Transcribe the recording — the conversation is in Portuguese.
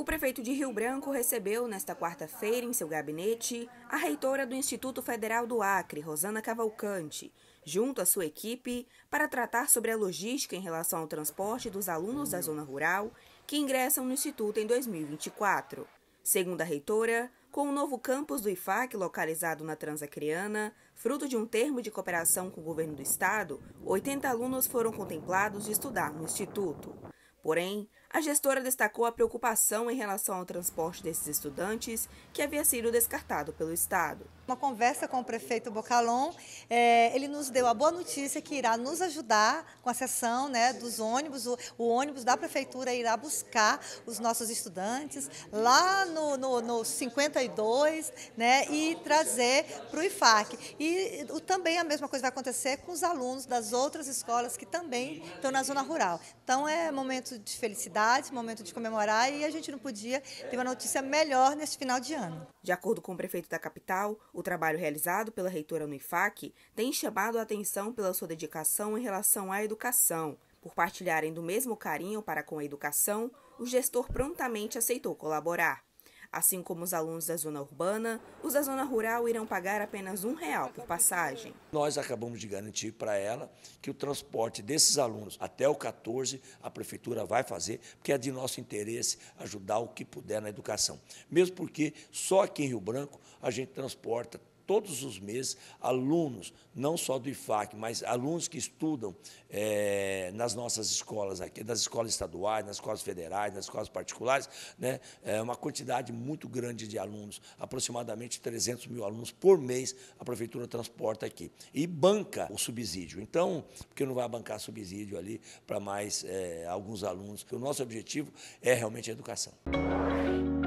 O prefeito de Rio Branco recebeu, nesta quarta-feira, em seu gabinete, a reitora do Instituto Federal do Acre, Rosana Cavalcante, junto à sua equipe, para tratar sobre a logística em relação ao transporte dos alunos da zona rural que ingressam no Instituto em 2024. Segundo a reitora, com o novo campus do IFAC localizado na Transacriana, fruto de um termo de cooperação com o governo do estado, 80 alunos foram contemplados de estudar no instituto. Porém, a gestora destacou a preocupação em relação ao transporte desses estudantes, que havia sido descartado pelo Estado. Uma conversa com o prefeito Bocalon, é, ele nos deu a boa notícia que irá nos ajudar com a sessão né, dos ônibus, o, o ônibus da prefeitura irá buscar os nossos estudantes lá no, no, no 52 né, e trazer para o IFAC. E o, também a mesma coisa vai acontecer com os alunos das outras escolas que também estão na zona rural. Então é momento de felicidade comemorar, esse momento de comemorar, e a gente não podia ter uma notícia melhor nesse final de ano. De acordo com o prefeito da capital, o trabalho realizado pela reitora no IFAC tem chamado a atenção pela sua dedicação em relação à educação. Por partilharem do mesmo carinho para com a educação, o gestor prontamente aceitou colaborar. Assim como os alunos da zona urbana, os da zona rural irão pagar apenas um real por passagem. Nós acabamos de garantir para ela que o transporte desses alunos até o 14 a prefeitura vai fazer, porque é de nosso interesse ajudar o que puder na educação. Mesmo porque só aqui em Rio Branco a gente transporta todos os meses alunos, não só do IFAC, mas alunos que estudam é, nas nossas escolas aqui, nas escolas estaduais, nas escolas federais, nas escolas particulares, né, é uma quantidade muito grande de alunos, aproximadamente 300 mil alunos por mês a prefeitura transporta aqui. E banca o subsídio. Então, porque não vai bancar subsídio ali para mais é, alguns alunos? O nosso objetivo é realmente a educação.